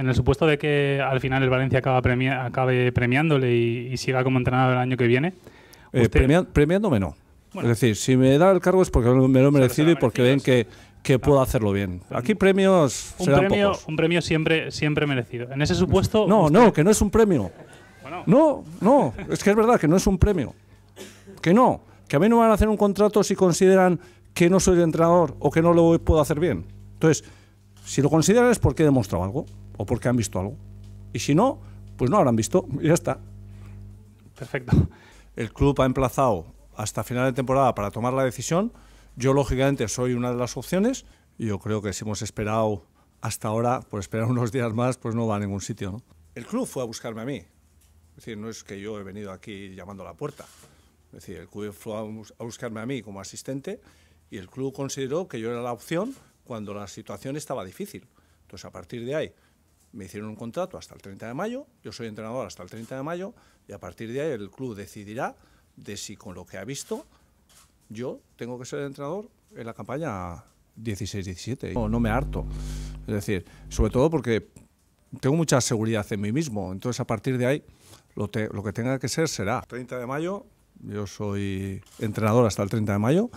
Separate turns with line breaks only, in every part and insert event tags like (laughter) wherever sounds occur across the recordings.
en el supuesto de que al final el Valencia acabe premiándole y, siga como entrenador el año que viene. Eh, premiándome no. Es decir, si me da el cargo es porque me lo he merecido y porque ven que, ah. puedo hacerlo bien. Aquí premios un premio, Un premio siempre, siempre merecido. En ese supuesto... No, no, que no es un premio. No, no, es que es verdad que no es un premio. Que no, que a mí no van a hacer un contrato si consideran que no soy el entrenador o que no lo puedo hacer bien. Entonces, si lo consideran es porque he demostrado algo o porque han visto algo. Y si no, pues no habrán visto y (laughs) ya está. Perfecto. El club ha emplazado hasta final de temporada para tomar la decisión. Yo, lógicamente, soy una de las opciones. yo creo que si hemos esperado hasta ahora, por esperar (laughs) unos días más, pues no va a ningún sitio. ¿no? El club fue a buscarme a mí. Es decir, no es que yo he venido aquí llamando a la puerta. Es decir, el club fue a buscarme a mí como asistente y el club consideró que yo era la opción cuando la situación estaba difícil. Entonces, a partir de ahí, me hicieron un contrato hasta el 30 de mayo, yo soy entrenador hasta el 30 de mayo, y a partir de ahí el club decidirá de si con lo que ha visto yo tengo que ser entrenador en la campaña 16-17. No, no me harto. Es decir, sobre todo porque tengo mucha seguridad en mí mismo, entonces a partir de ahí lo, que tenga que ser será. 30 de mayo, yo soy entrenador hasta el 30 de mayo,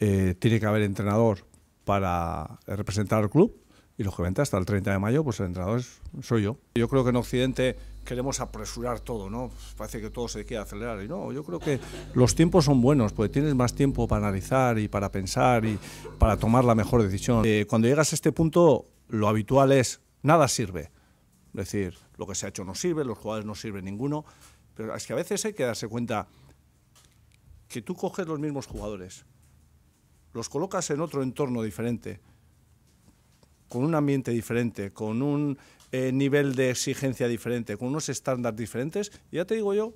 eh, tiene que haber entrenador para representar al club y los lógicamente hasta el 30 de mayo pues el entrenador soy yo. Yo creo que en Occidente queremos apresurar todo, ¿no? Parece que todo se quiere acelerar y no, yo creo que los tiempos son buenos porque tienes más tiempo para analizar y para pensar y para tomar la mejor decisión. Eh, cuando llegas a este punto lo habitual es nada sirve. Es decir, lo que se ha hecho no sirve, los jugadores no sirven ninguno, pero es que a veces hay que darse cuenta que tú coges los mismos jugadores los colocas en otro entorno diferente, con un ambiente diferente, con un eh, nivel de exigencia diferente, con unos estándares diferentes, ya te digo yo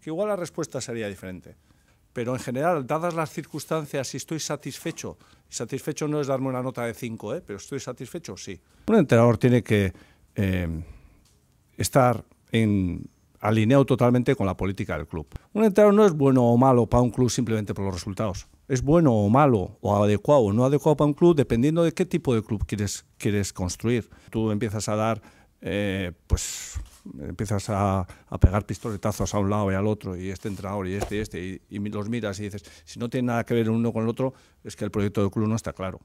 que igual la respuesta sería diferente. Pero en general, dadas las circunstancias, si estoy satisfecho, satisfecho no es darme una nota de 5, ¿eh? pero estoy satisfecho, sí. Un entrenador tiene que eh, estar en, alineado totalmente con la política del club. Un entrenador no es bueno o malo para un club simplemente por los resultados es bueno o malo, o adecuado o no adecuado para un club, dependiendo de qué tipo de club quieres, quieres construir. Tú empiezas a dar, eh, pues empiezas a, pegar pistoletazos a un lado y al otro, y este entrenador y este y este, y, los miras y dices, si no tiene nada que ver el uno con el otro, es que el proyecto del club no está claro.